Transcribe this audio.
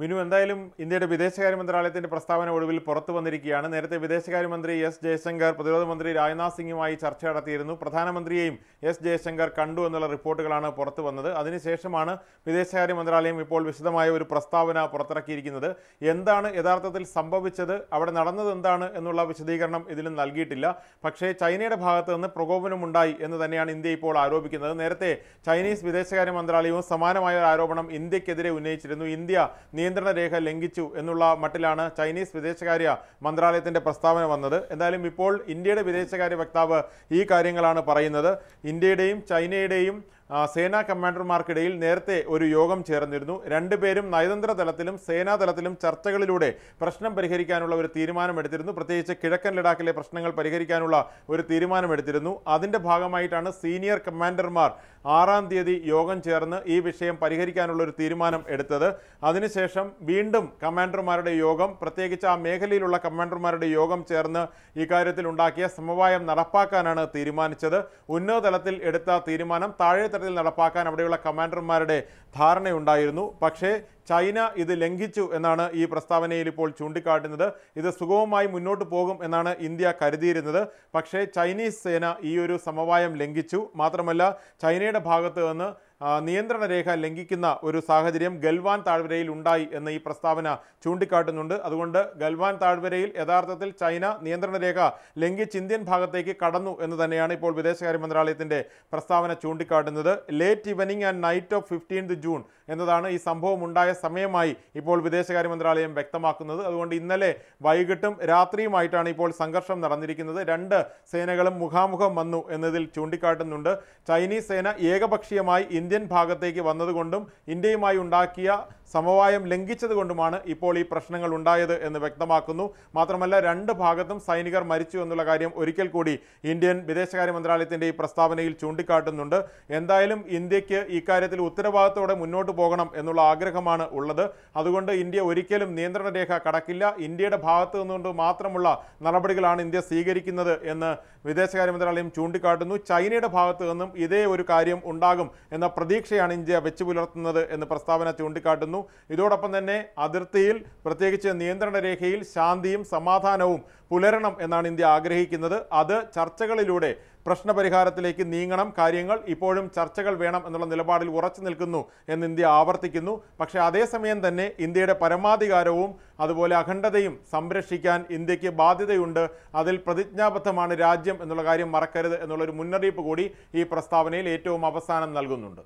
മിനു എന്തായാലും ഇന്ത്യയുടെ വിദേശകാര്യ മന്ത്രാലയത്തിന്റെ പ്രസ്താവന ഒടുവിൽ പുറത്തു വന്നിരിക്കുകയാണ് നേരത്തെ വിദേശകാര്യമന്ത്രി എസ് ജയശങ്കർ പ്രതിരോധ മന്ത്രി രാജ്നാഥ് സിംഗുമായി ചർച്ച നടത്തിയിരുന്നു പ്രധാനമന്ത്രിയെയും എസ് ജയശങ്കർ കണ്ടു എന്നുള്ള റിപ്പോർട്ടുകളാണ് പുറത്തു വന്നത് അതിനുശേഷമാണ് വിദേശകാര്യ മന്ത്രാലയം ഇപ്പോൾ വിശദമായ ഒരു പ്രസ്താവന പുറത്തിറക്കിയിരിക്കുന്നത് എന്താണ് യഥാർത്ഥത്തിൽ സംഭവിച്ചത് അവിടെ നടന്നത് എന്താണ് എന്നുള്ള വിശദീകരണം ഇതിലും നൽകിയിട്ടില്ല പക്ഷേ ചൈനയുടെ ഭാഗത്ത് നിന്ന് പ്രകോപനമുണ്ടായി എന്ന് തന്നെയാണ് ഇന്ത്യ ഇപ്പോൾ ആരോപിക്കുന്നത് നേരത്തെ ചൈനീസ് വിദേശകാര്യ മന്ത്രാലയവും സമാനമായ ഒരു ആരോപണം ഇന്ത്യക്കെതിരെ ഉന്നയിച്ചിരുന്നു ഇന്ത്യ നിയന്ത്രണ രേഖ ലംഘിച്ചു എന്നുള്ള മട്ടിലാണ് ചൈനീസ് വിദേശകാര്യ മന്ത്രാലയത്തിൻ്റെ പ്രസ്താവന വന്നത് എന്തായാലും ഇപ്പോൾ ഇന്ത്യയുടെ വിദേശകാര്യ വക്താവ് ഈ കാര്യങ്ങളാണ് പറയുന്നത് ഇന്ത്യയുടെയും ചൈനയുടെയും സേനാ കമാൻഡർമാർക്കിടയിൽ നേരത്തെ ഒരു യോഗം ചേർന്നിരുന്നു രണ്ടുപേരും നയതന്ത്ര തലത്തിലും സേനാ തലത്തിലും ചർച്ചകളിലൂടെ പ്രശ്നം പരിഹരിക്കാനുള്ള ഒരു തീരുമാനമെടുത്തിരുന്നു പ്രത്യേകിച്ച് കിഴക്കൻ ലഡാക്കിലെ പ്രശ്നങ്ങൾ പരിഹരിക്കാനുള്ള ഒരു തീരുമാനമെടുത്തിരുന്നു അതിൻ്റെ ഭാഗമായിട്ടാണ് സീനിയർ കമാൻഡർമാർ ആറാം തീയതി യോഗം ചേർന്ന് ഈ വിഷയം പരിഹരിക്കാനുള്ള ഒരു തീരുമാനം എടുത്തത് അതിനുശേഷം വീണ്ടും കമാൻഡർമാരുടെ യോഗം പ്രത്യേകിച്ച് ആ മേഖലയിലുള്ള കമാൻഡർമാരുടെ യോഗം ചേർന്ന് ഇക്കാര്യത്തിൽ ഉണ്ടാക്കിയ സമവായം നടപ്പാക്കാനാണ് തീരുമാനിച്ചത് ഉന്നതതലത്തിൽ എടുത്ത തീരുമാനം താഴെ തരത്തിൽ നടപ്പാക്കാൻ അവിടെയുള്ള കമാൻഡർമാരുടെ ധാരണയുണ്ടായിരുന്നു പക്ഷേ ചൈന ഇത് ലംഘിച്ചു എന്നാണ് ഈ പ്രസ്താവനയിൽ ഇപ്പോൾ ചൂണ്ടിക്കാട്ടുന്നത് ഇത് സുഗമമായി മുന്നോട്ട് പോകും എന്നാണ് ഇന്ത്യ കരുതിയിരുന്നത് പക്ഷേ ചൈനീസ് സേന ഈ ഒരു സമവായം ലംഘിച്ചു മാത്രമല്ല ചൈനയുടെ ഭാഗത്ത് നിന്ന് നിയന്ത്രണ രേഖ ലംഘിക്കുന്ന ഒരു സാഹചര്യം ഗൽവാൻ താഴ്വരയിൽ ഉണ്ടായി എന്ന് ഈ പ്രസ്താവന ചൂണ്ടിക്കാട്ടുന്നുണ്ട് അതുകൊണ്ട് ഗൽവാൻ താഴ്വരയിൽ യഥാർത്ഥത്തിൽ ചൈന നിയന്ത്രണ രേഖ ലംഘിച്ച് ഇന്ത്യൻ ഭാഗത്തേക്ക് കടന്നു എന്ന് തന്നെയാണ് ഇപ്പോൾ വിദേശകാര്യ മന്ത്രാലയത്തിൻ്റെ പ്രസ്താവന ചൂണ്ടിക്കാട്ടുന്നത് late evening and night of fifteenth June എന്നതാണ് ഈ സംഭവം ഉണ്ടായ സമയമായി ഇപ്പോൾ വിദേശകാര്യ മന്ത്രാലയം വ്യക്തമാക്കുന്നത് അതുകൊണ്ട് ഇന്നലെ വൈകിട്ടും രാത്രിയുമായിട്ടാണ് ഇപ്പോൾ സംഘർഷം നടന്നിരിക്കുന്നത് രണ്ട് സേനകളും മുഖാമുഖം വന്നു എന്നതിൽ ചൂണ്ടിക്കാട്ടുന്നുണ്ട് ചൈനീസ് സേന ഏകപക്ഷീയമായി ഇന്ത്യൻ ഭാഗത്തേക്ക് വന്നതുകൊണ്ടും ഇന്ത്യയുമായി ഉണ്ടാക്കിയ സമവായം ലംഘിച്ചതുകൊണ്ടുമാണ് ഇപ്പോൾ ഈ പ്രശ്നങ്ങൾ ഉണ്ടായത് എന്ന് വ്യക്തമാക്കുന്നു മാത്രമല്ല രണ്ട് ഭാഗത്തും സൈനികർ മരിച്ചു എന്നുള്ള കാര്യം ഒരിക്കൽ കൂടി ഇന്ത്യൻ വിദേശകാര്യ മന്ത്രാലയത്തിൻ്റെ ഈ പ്രസ്താവനയിൽ ചൂണ്ടിക്കാട്ടുന്നുണ്ട് എന്തായാലും ഇന്ത്യക്ക് ഇക്കാര്യത്തിൽ ഉത്തരവാദിത്തോടെ മുന്നോട്ട് പോകണം എന്നുള്ള ആഗ്രഹമാണ് ഉള്ളത് അതുകൊണ്ട് ഇന്ത്യ ഒരിക്കലും നിയന്ത്രണ രേഖ കടക്കില്ല ഇന്ത്യയുടെ ഭാഗത്തു നിന്നുകൊണ്ട് മാത്രമുള്ള നടപടികളാണ് ഇന്ത്യ സ്വീകരിക്കുന്നത് എന്ന് വിദേശകാര്യ മന്ത്രാലയം ചൂണ്ടിക്കാട്ടുന്നു ചൈനയുടെ ഭാഗത്തു നിന്നും ഇതേ ഒരു കാര്യം ഉണ്ടാകും എന്ന പ്രതീക്ഷയാണ് ഇന്ത്യ വെച്ചു പുലർത്തുന്നത് എന്ന് പ്രസ്താവന ചൂണ്ടിക്കാട്ടുന്നു വന്നു ഇതോടൊപ്പം തന്നെ അതിർത്തിയിൽ പ്രത്യേകിച്ച് നിയന്ത്രണ രേഖയിൽ ശാന്തിയും സമാധാനവും പുലരണം എന്നാണ് ഇന്ത്യ ആഗ്രഹിക്കുന്നത് അത് ചർച്ചകളിലൂടെ പ്രശ്നപരിഹാരത്തിലേക്ക് നീങ്ങണം കാര്യങ്ങൾ ഇപ്പോഴും ചർച്ചകൾ വേണം എന്നുള്ള നിലപാടിൽ ഉറച്ചു നിൽക്കുന്നു എന്ന് ഇന്ത്യ ആവർത്തിക്കുന്നു പക്ഷേ അതേസമയം തന്നെ ഇന്ത്യയുടെ പരമാധികാരവും അതുപോലെ അഖണ്ഡതയും സംരക്ഷിക്കാൻ ഇന്ത്യക്ക് ബാധ്യതയുണ്ട് അതിൽ പ്രതിജ്ഞാബദ്ധമാണ് രാജ്യം എന്നുള്ള കാര്യം മറക്കരുത് എന്നുള്ളൊരു മുന്നറിയിപ്പ് കൂടി ഈ പ്രസ്താവനയിൽ ഏറ്റവും അവസാനം നൽകുന്നുണ്ട്